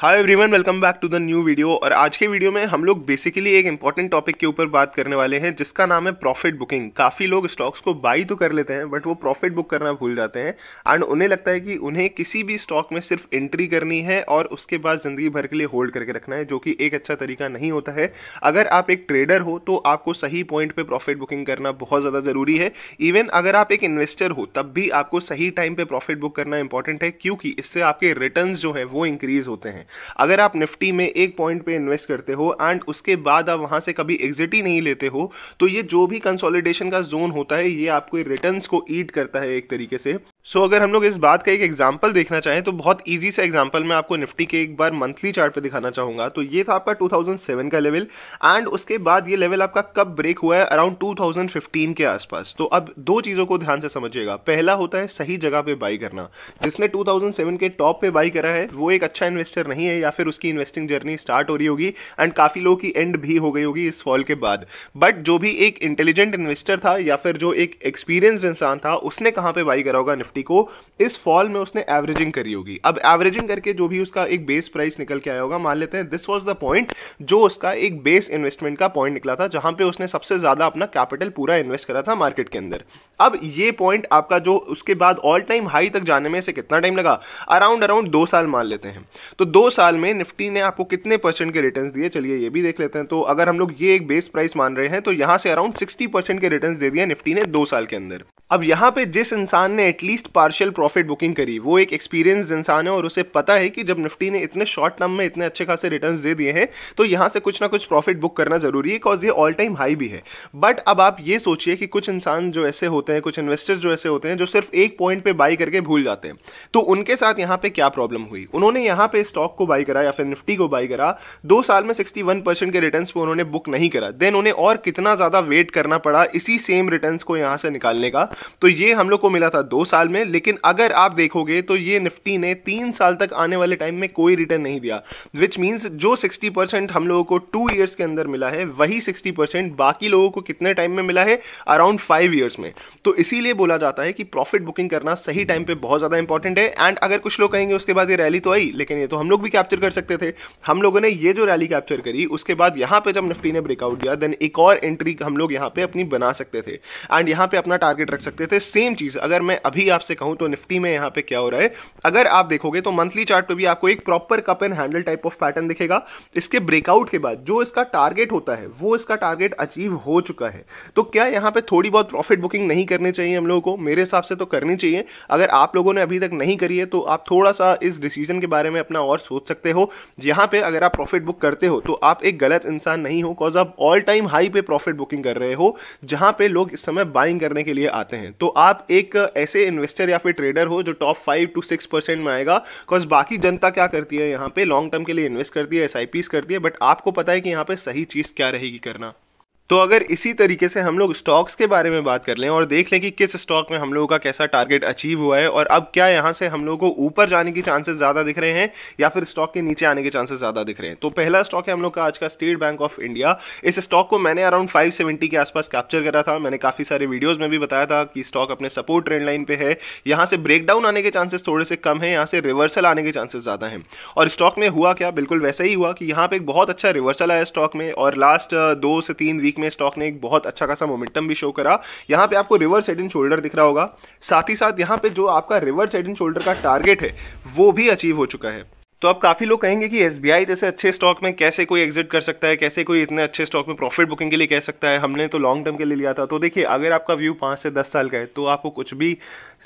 high everyone welcome back to the new video और आज के वीडियो में हम लोग बेसिकली एक इंपॉर्टेंट टॉपिक के ऊपर बात करने वाले हैं जिसका नाम है प्रॉफिट बुकिंग काफ़ी लोग स्टॉक्स को बाई तो कर लेते हैं बट वो प्रॉफिट बुक करना भूल जाते हैं एंड उन्हें लगता है कि उन्हें किसी भी स्टॉक में सिर्फ एंट्री करनी है और उसके बाद ज़िंदगी भर के लिए होल्ड करके रखना है जो कि एक अच्छा तरीका नहीं होता है अगर आप एक ट्रेडर हो तो आपको सही पॉइंट पर प्रॉफिट बुकिंग करना बहुत ज़्यादा ज़रूरी है इवन अगर आप एक इन्वेस्टर हो तब भी आपको सही टाइम पर प्रॉफिट बुक करना इंपॉर्टेंट है क्योंकि इससे आपके रिटर्न जो है वो इंक्रीज़ होते हैं हैं अगर आप निफ्टी में एक पॉइंट पे इन्वेस्ट करते हो एंड उसके बाद आप वहां से कभी एग्जिट ही नहीं लेते हो तो ये जो भी कंसोलिडेशन का जोन होता है ये आपको रिटर्न को ईट करता है एक तरीके से सो so, अगर हम लोग इस बात का एक एग्जाम्पल देखना चाहें तो बहुत ईजी सा एग्जाम्पल मैं आपको निफ्टी के एक बार मंथली चार्ट पे दिखाना चाहूँगा तो ये था आपका 2007 का लेवल एंड उसके बाद ये लेवल आपका कब ब्रेक हुआ है अराउंड 2015 के आसपास तो अब दो चीज़ों को ध्यान से समझिएगा पहला होता है सही जगह पे बाई करना जिसने टू के टॉप पे बाई करा है वो एक अच्छा इन्वेस्टर नहीं है या फिर उसकी इन्वेस्टिंग जर्नी स्टार्ट हो रही होगी एंड काफ़ी लोगों की एंड भी हो गई होगी इस फॉल के बाद बट जो भी एक इंटेलिजेंट इन्वेस्टर था या फिर जो एक एक्सपीरियंस इंसान था उसने कहाँ पर बाई करा होगा निफ्टी निफ्टी को इस फॉल में उसने एवरेजिंग करी होगी अब एवरेजिंग करके जो भी उसका एक बेस प्राइस निकल के आया होगा मान लेते हैं दिस वॉज द पॉइंट जो उसका एक बेस इन्वेस्टमेंट का पॉइंट निकला था जहां पे उसने सबसे ज्यादा अपना कैपिटल पूरा इन्वेस्ट करा था मार्केट के अंदर अब ये पॉइंट आपका जो उसके बाद ऑल टाइम हाई तक जाने में से कितना टाइम लगा अराउंड अराउंड दो साल मान लेते हैं तो दो साल में निफ्टी ने आपको कितने परसेंट के रिटर्न दिए चलिए ये भी देख लेते हैं तो अगर हम लोग ये एक बेस प्राइस मान रहे हैं तो यहां से अराउंड सिक्सटी परसेंट के रिटर्न दे दिए निफ्टी ने दो साल के अंदर अब यहाँ पे जिस इंसान ने एटलीस्ट पार्शियल प्रॉफिट बुकिंग करी वो एक एक्सपीरियंस इंसान है और उसे पता है कि जब निफ्टी ने इतने शॉर्ट टर्म में इतने अच्छे खासे रिटर्न दे दिए हैं तो यहाँ से कुछ ना कुछ प्रॉफिट बुक करना जरूरी है बिकॉज ये ऑल टाइम हाई भी है बट अब आप ये सोचिए कि कुछ इंसान जो ऐसे होते हैं कुछ इन्वेस्टर्स जो ऐसे होते हैं जो सिर्फ एक पॉइंट पर बाई करके भूल जाते हैं तो उनके साथ यहाँ पे क्या प्रॉब्लम हुई उन्होंने यहाँ पे स्टॉक को बाई करा या फिर निफ्टी को बाई करा दो साल में सिक्सटी के रिटर्न पर उन्होंने बुक नहीं करा देन उन्हें और कितना ज़्यादा वेट करना पड़ा इसी सेम रिटर्न को यहाँ से निकालने का तो ये हम लोग को मिला था दो साल में लेकिन अगर आप देखोगे तो ये निफ्टी ने तीन साल तक आने वाले टाइम में कोई रिटर्न नहीं दिया विच मीन्स जो सिक्सटी परसेंट हम लोगों को टू ईयर्स के अंदर मिला है वही सिक्सटी परसेंट बाकी लोगों को कितने टाइम में मिला है अराउंड फाइव ईयर्स में तो इसीलिए बोला जाता है कि प्रॉफिट बुकिंग करना सही टाइम पे बहुत ज़्यादा इंपॉर्टेंट है एंड अगर कुछ लोग कहेंगे उसके बाद ये रैली तो आई लेकिन ये तो हम लोग भी कैप्चर कर सकते थे हम लोगों ने ये जो रैली कैप्चर करी उसके बाद यहाँ पे जब निफ्टी ने ब्रेकआउट दिया देन एक और एंट्री हम लोग यहाँ पे अपनी बना सकते थे एंड यहाँ पे अपना टारगेट रख सकते थे सेम चीज़ अगर मैं अभी आपसे कहूं तो निफ्टी में यहां पे क्या हो रहा है अगर आप देखोगे तो मंथली चार्ट पे भी आपको एक proper cup and handle type of pattern दिखेगा इसके ब्रेकआउट के बाद जो इसका टारगेट होता है वो इसका टारगेट अचीव हो चुका है तो क्या यहां पर थोड़ी बहुत प्रॉफिट बुकिंग नहीं करनी चाहिए हम लोगों को मेरे हिसाब से तो करनी चाहिए अगर आप लोगों ने अभी तक नहीं करी है तो आप थोड़ा सा इस डिसीजन के बारे में अपना और सोच सकते हो यहां पर अगर आप प्रॉफिट बुक करते हो तो आप एक गलत इंसान नहीं हो बिकॉज आप ऑल टाइम हाई पे प्रॉफिट बुकिंग कर रहे हो जहां पे लोग इस समय बाइंग करने के लिए आते हैं करते हैं तो आप एक ऐसे इन्वेस्टर या फिर ट्रेडर हो जो top five to six percent में आएगा बिकॉज बाकी जनता क्या करती है यहाँ पे लॉन्ग टर्म के लिए इन्वेस्ट करती है एस करती है बट आपको पता है कि यहाँ पे सही चीज़ क्या रहेगी करना तो अगर इसी तरीके से हम लोग स्टॉक्स के बारे में बात कर लें और देख लें कि किस स्टॉक में हम लोगों का कैसा टारगेट अचीव हुआ है और अब क्या यहां से हम लोगों को ऊपर जाने की चांसेस ज़्यादा दिख रहे हैं या फिर स्टॉक के नीचे आने के चांसेस ज़्यादा दिख रहे हैं तो पहला स्टॉक है हम लोग का आज का स्टेट बैंक ऑफ इंडिया इस स्टॉक को मैंने अराउंड फाइव के आसपास कैप्चर करा था मैंने काफ़ी सारे वीडियोज़ में भी बताया था कि स्टॉक अपने सपोर्ट ट्रेंड लाइन पे है यहां से ब्रेकडाउन आने के चांसेस थोड़े से कम है यहाँ से रिवर्सल आने के चांसेस ज़्यादा है और स्टॉक में हुआ क्या बिल्कुल वैसा ही हुआ कि यहाँ पर एक बहुत अच्छा रिवर्सल आया स्टॉक में और लास्ट दो से तीन वीक वीक में स्टॉक ने एक बहुत अच्छा खासा मोमेंटम भी शो करा यहाँ पे आपको रिवर्स हेड एंड शोल्डर दिख रहा होगा साथ ही साथ यहाँ पे जो आपका रिवर्स हेड एंड शोल्डर का टारगेट है वो भी अचीव हो चुका है तो अब काफ़ी लोग कहेंगे कि एस जैसे अच्छे स्टॉक में कैसे कोई एग्जिट कर सकता है कैसे कोई इतने अच्छे स्टॉक में प्रॉफिट बुकिंग के लिए कह सकता है हमने तो लॉन्ग टर्म के लिए लिया था तो देखिए अगर आपका व्यू पाँच से दस साल का है तो आपको कुछ भी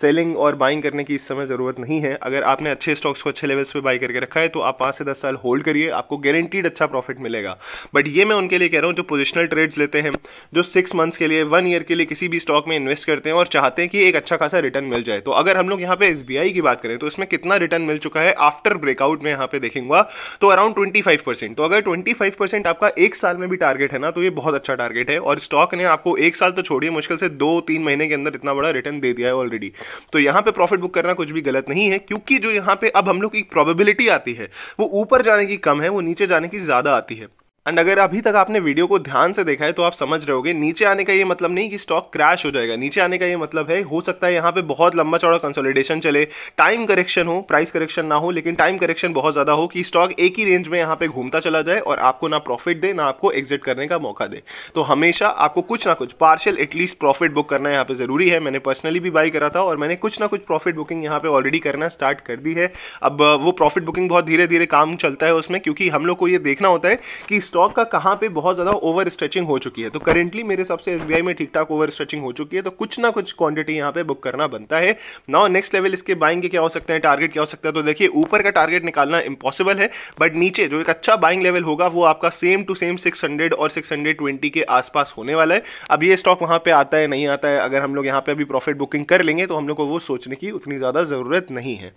सेलिंग और बाइंग करने की इस समय ज़रूरत नहीं है अगर आपने अच्छे स्टॉक्स को अच्छे लेवल्स पर बाई करके रखा है तो आप पाँच से दस साल होल्ड करिए आपको गारंटीड अच्छा प्रॉफिट मिलेगा बट ये मैं उनके लिए कह रहा हूँ जो पोजिशनल ट्रेड्स लेते हैं जो सिक्स मंथ्स के लिए वन ईयर के लिए किसी भी स्टॉक में इन्वेस्ट करते हैं और चाहते हैं कि एक अच्छा खासा रिटर्न मिल जाए तो अगर हम लोग यहाँ पे एस की बात करें तो इसमें कितना रिटर्न मिल चुका है आफ्टर ब्रेकआउट में यहाँ पे देखेंगे तो अराउंड ट्वेंटी फाइव परसेंट तो अगर ट्वेंटी फाइव परसेंट आपका एक साल में भी टारगेट है ना तो ये बहुत अच्छा टारगेट है और स्टॉक ने आपको एक साल तो छोड़िए मुश्किल से दो तीन महीने के अंदर इतना बड़ा रिटर्न दे दिया है ऑलरेडी तो यहाँ पे प्रॉफिट बुक करना कुछ भी गलत नहीं है क्योंकि जो यहाँ पे अब हम लोग की प्रोबेबिलिटी आती है वो ऊपर जाने की कम है वो नीचे जाने की ज्यादा आती है एंड अगर अभी तक आपने वीडियो को ध्यान से देखा है तो आप समझ रहे होगे नीचे आने का ये मतलब नहीं कि स्टॉक क्रैश हो जाएगा नीचे आने का ये मतलब है हो सकता है यहाँ पे बहुत लंबा चौड़ा कंसोलिडेशन चले टाइम करेक्शन हो प्राइस करेक्शन ना हो लेकिन टाइम करेक्शन बहुत ज़्यादा हो कि स्टॉक एक ही रेंज में यहाँ पे घूमता चला जाए और आपको ना प्रॉफिट दे ना आपको एग्जिट करने का मौका दे तो हमेशा आपको कुछ ना कुछ पार्शियल एटलीस्ट प्रॉफिट बुक करना यहाँ पे ज़रूरी है मैंने पर्सनली भी बाई करा था और मैंने कुछ ना कुछ प्रॉफिट बुकिंग यहाँ पे ऑलरेडी करना स्टार्ट कर दी है अब वो प्रॉफिट बुकिंग बहुत धीरे धीरे काम चलता है उसमें क्योंकि हम लोग को ये देखना होता है कि स्टॉक का कहाँ पे बहुत ज़्यादा ओवर स्ट्रेचिंग हो चुकी है तो करेंटली मेरे हिसाब से एस में ठीक ठाक ओवर स्ट्रेचिंग हो चुकी है तो कुछ ना कुछ क्वांटिटी यहाँ पे बुक करना बनता है नाउ नेक्स्ट लेवल इसके बाइंग के क्या हो सकते हैं टारगेट क्या हो सकता है तो देखिए ऊपर का टारगेट निकालना इंपॉसिबल है बट नीचे जो एक अच्छा बाइंग लेवल होगा वो आपका सेम टू सेम सिक्स और सिक्स के आसपास होने वाला है अब ये स्टॉक वहाँ पे आता है नहीं आता है अगर हम लोग यहाँ पे अभी प्रॉफिट बुकिंग कर लेंगे तो हम लोग को वो सोचने की उतनी ज़्यादा ज़रूरत नहीं है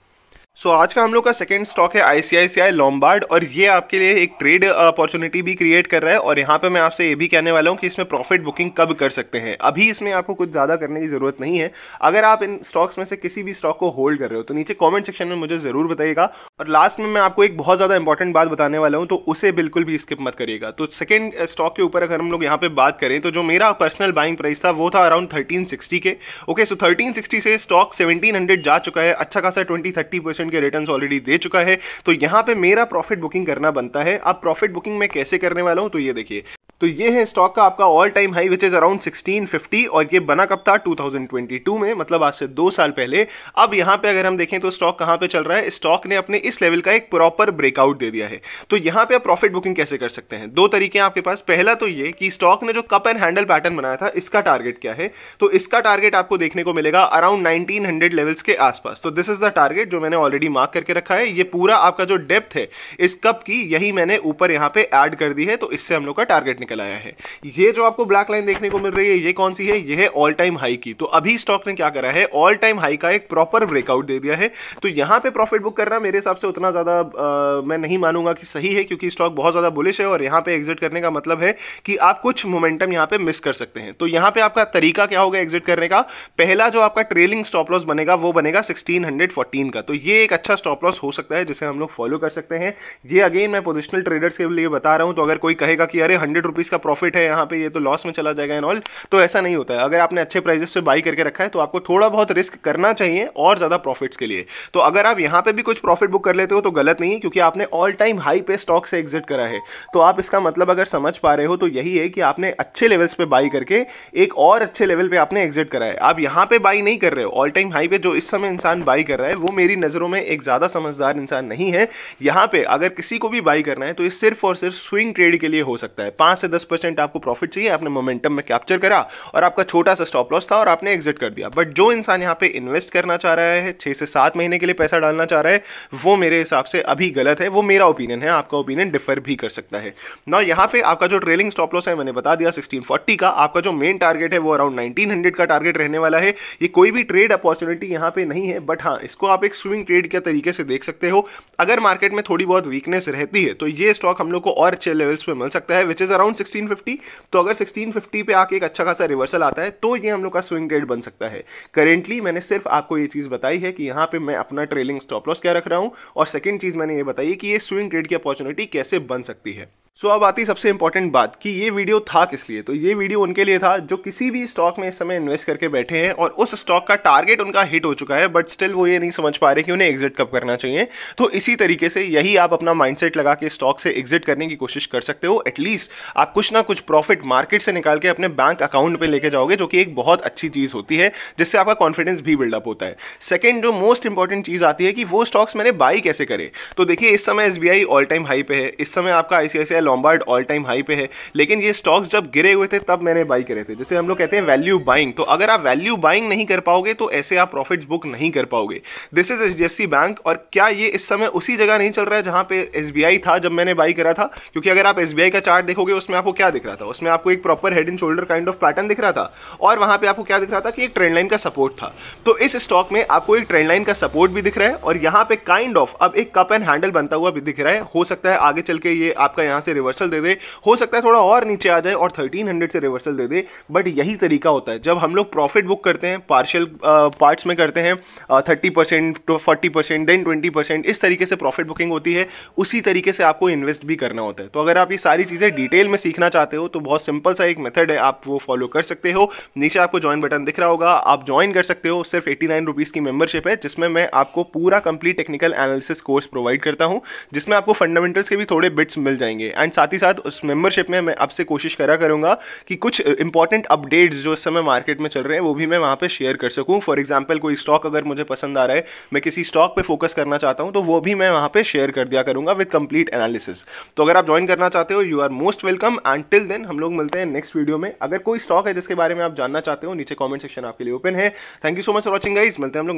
सो so, आज का हम लोग का सेकेंड स्टॉक है आईसीआईसीआई लॉम्बार्ड और ये आपके लिए एक ट्रेड अपॉर्चुनिटी भी क्रिएट कर रहा है और यहाँ पे मैं आपसे ये भी कहने वाला हूँ कि इसमें प्रॉफिट बुकिंग कब कर सकते हैं अभी इसमें आपको कुछ ज़्यादा करने की ज़रूरत नहीं है अगर आप इन स्टॉक्स में से किसी भी स्टॉक को होल्ड कर रहे हो तो नीचे कॉमेंट सेक्शन में मुझे ज़रूर बताइएगा और लास्ट में मैं आपको एक बहुत ज़्यादा इंपॉर्टेंट बात बताने वाला हूँ तो उसे बिल्कुल भी स्किप मत करिएगा तो सेकेंड स्टॉक के ऊपर अगर हम लोग यहाँ पे बात करें तो जो मेरा पर्सनल बाइंग प्राइस था वो था अराउंड थर्टीन के ओके सो थर्टीन से स्टॉक सेवनटीन जा चुका है अच्छा खासा ट्वेंटी थर्टी के रिटर्न ऑलरेडी दे चुका है तो यहां पे मेरा प्रॉफिट बुकिंग करना बनता है अब प्रॉफिट बुकिंग मैं कैसे करने वाला हूं तो ये देखिए तो ये है स्टॉक का आपका all time high which is around 1650 और ये बना कब था 2022 में मतलब आज से दो साल पहले अब यहां पे अगर हम देखें तो स्टॉक कहां पे चल रहा है स्टॉक ने अपने इस लेवल का एक प्रॉपर ब्रेकआउट दे दिया है तो यहां पे आप प्रॉफिट बुकिंग कैसे कर सकते हैं दो तरीके हैं आपके पास पहला तो ये कि स्टॉक ने जो कप एंड हैंडल पैटर्न बनाया था इसका टारगेट क्या है तो इसका टारगेट आपको देखने को मिलेगा अराउंड नाइनटीन लेवल्स के आसपास तो दिस इज द टारगेट जो मैंने ऑलरेडी मार्क करके रखा है ये पूरा आपका जो डेप्थ है इस कप की यही मैंने ऊपर यहां पर एड कर दी है तो इससे हम लोग का टारगेट निकल आया है ये जो आपको ब्लैक लाइन देखने को मिल रही है ये कौन सी है ये है ऑल टाइम हाई की तो अभी स्टॉक ने क्या करा है ऑल टाइम हाई का एक प्रॉपर ब्रेकआउट दे दिया है तो यहां पे प्रॉफिट बुक करना मेरे हिसाब से उतना ज़्यादा मैं नहीं मानूंगा कि सही है क्योंकि स्टॉक बहुत ज़्यादा बुलिश है और यहां पे एग्जिट करने का मतलब है कि आप कुछ मोमेंटम यहां पे मिस कर सकते हैं तो यहां पे आपका तरीका क्या होगा एग्जिट करने का पहला जो आपका ट्रेलिंग स्टॉप लॉस बनेगा वो बनेगा 1614 का तो ये एक अच्छा स्टॉप लॉस हो सकता है जिसे हम लोग फॉलो कर सकते हैं ये अगेन मैं पोजिशनल ट्रेडर्स के लिए बता रहा हूं तो अगर कोई कहेगा कि अरे हंड्रेड रुपीज़ का प्रॉफिट है यहाँ पे ये तो लॉस में चला जाएगा एंड ऑल तो ऐसा नहीं होता है अगर आपने अच्छे प्राइजेस पे बाई करके रखा है तो आपको थोड़ा बहुत रिस्क करना चाहिए और ज़्यादा प्रॉफिट्स के लिए तो अगर आप यहाँ पे भी कुछ प्रॉफिट बुक कर लेते हो तो गलत नहीं है क्योंकि आपने ऑल टाइम हाई पे स्टॉक से एग्जिट करा है तो आप इसका मतलब अगर समझ पा रहे हो तो यही है कि आपने अच्छे लेवल्स पे बाई करके एक और अच्छे लेवल पे आपने एग्जिट करा है आप यहाँ पे बाई नहीं कर रहे हो ऑल टाइम हाई पे जो इस समय इंसान बाई कर रहा है वो मेरी नज़रों में एक ज़्यादा समझदार इंसान नहीं है यहाँ पे अगर किसी को भी बाई करना है तो ये सिर्फ और सिर्फ स्विंग ट्रेड के लिए हो सकता है पांच से दस परसेंट आपको प्रॉफिट चाहिए आपने मोमेंटम में कैप्चर करा और आपका छोटा सा स्टॉप लॉस था और आपने एग्जिट कर दिया बट जो इंसान यहाँ पे इन्वेस्ट करना चाह रहा है छह से सात महीने के लिए पैसा डालना चाह रहा है वो मेरे हिसाब से अभी गलत है वो मेरा ओपिनियन है आपका ओपिनियन डिफर भी कर सकता है ना यहाँ पे आपका जो ट्रेलिंग स्टॉप लॉस है मैंने बता दिया सिक्सटीन का आपका जो मेन टारगेट है वो अराउंड नाइनटीन का टारगेट रहने वाला है ये कोई भी ट्रेड अपॉर्चुनिटी यहाँ पे नहीं है बट हाँ इसको आप एक स्विमिंग ट्रेड के तरीके से देख सकते हो अगर मार्केट में थोड़ी बहुत वीकनेस रहती है तो ये स्टॉक हम लोग को और अच्छे लेवल्स पे मिल सकता है विच इज अराउंड 1650 तो अगर 1650 पे आके एक अच्छा खासा रिवर्सल आता है तो ये हम लोग का स्विंग ट्रेड बन सकता है करेंटली मैंने सिर्फ आपको ये चीज़ बताई है कि यहां पे मैं अपना ट्रेलिंग स्टॉप लॉस क्या रख रहा हूं और सेकंड चीज़ मैंने ये बताई कि ये स्विंग ट्रेड की अपॉर्चुनिटी कैसे बन सकती है सो so, अब आती सबसे इंपॉर्टेंट बात कि ये वीडियो था किस लिए तो ये वीडियो उनके लिए था जो किसी भी स्टॉक में इस समय इन्वेस्ट करके बैठे हैं और उस स्टॉक का टारगेट उनका हिट हो चुका है बट स्टिल वो ये नहीं समझ पा रहे कि उन्हें एग्जिट कब करना चाहिए तो इसी तरीके से यही आप अपना माइंडसेट लगा के स्टॉक से एग्जिट करने की कोशिश कर सकते हो एटलीस्ट आप कुछ ना कुछ प्रॉफिट मार्केट से निकाल के अपने बैंक अकाउंट पर लेके जाओगे जो कि एक बहुत अच्छी चीज़ होती है जिससे आपका कॉन्फिडेंस भी बिल्डअप होता है सेकेंड जो मोस्ट इंपॉर्टेंट चीज़ आती है कि वो स्टॉक्स मैंने बाई कैसे करे तो देखिए इस समय एस ऑल टाइम हाई पे है इस समय आपका ICICI Lombard all time high पे है लेकिन ये स्टॉक्स जब गिरे हुए थे तब मैंने बाई करे थे जैसे हम लोग कहते हैं वैल्यू बाइंग तो अगर आप वैल्यू बाइंग नहीं कर पाओगे तो ऐसे आप प्रॉफिट्स बुक नहीं कर पाओगे दिस इज एच बैंक और क्या ये इस समय उसी जगह नहीं चल रहा है जहां पे एस था जब मैंने बाई करा था क्योंकि अगर आप एस का चार्ट देखोगे उसमें आपको क्या दिख रहा था उसमें आपको एक proper head and shoulder kind of pattern दिख रहा था और वहां पर आपको क्या दिख रहा था कि एक ट्रेंड लाइन का सपोर्ट था तो इस स्टॉक में आपको एक ट्रेंड लाइन का सपोर्ट भी दिख रहा है और यहां पे काइंड ऑफ अब एक कप एंड हैंडल बनता हुआ भी दिख रहा है हो सकता है आगे चल के ये आपका यहां से से रिवर्सल दे दे हो सकता है थोड़ा और नीचे आ जाए और थर्टीन हंड्रेड से रिवर्सल दे दे बट यही तरीका होता है जब हम लोग प्रॉफिट बुक करते हैं पार्शियल पार्ट्स में करते हैं thirty percent forty percent then twenty percent इस तरीके से प्रॉफिट बुकिंग होती है उसी तरीके से आपको इन्वेस्ट भी करना होता है तो अगर आप ये सारी चीज़ें डिटेल में सीखना चाहते हो तो बहुत सिंपल सा एक मेथड है आप वो फॉलो कर सकते हो नीचे आपको ज्वाइन बटन दिख रहा होगा आप ज्वाइन कर सकते हो सिर्फ एटी नाइन रुपीज़ की मेंबरशिप है जिसमें मैं आपको पूरा complete technical analysis course provide करता हूँ जिसमें आपको फंडामेंटल्स के भी थोड़े बिट्स मिल जाएंगे एंड साथ ही साथ उस मेंबरशिप में मैं आपसे कोशिश करा करूंगा कि कुछ इंपॉर्टेंट अपडेट्स जो इस समय मार्केट में चल रहे हैं वो भी मैं वहां पर शेयर कर सकूं फॉर एग्जाम्पल कोई स्टॉक अगर मुझे पसंद आ रहा है मैं किसी स्टॉक पर फोकस करना चाहता हूं तो वो भी मैं वहां पर शेयर कर दिया करूंगा विद कंप्लीट एनालिसिस तो अगर आप ज्वाइन करना चाहते हो you are most welcome and till then हम लोग मिलते हैं नेक्स्ट वीडियो में अगर कोई स्टॉक है जिसके बारे में आप जानना चाहते हो नीचे कॉमेंट सेक्शन आपके लिए ओपन है thank you so much for watching guys मिलते हैं हम लोग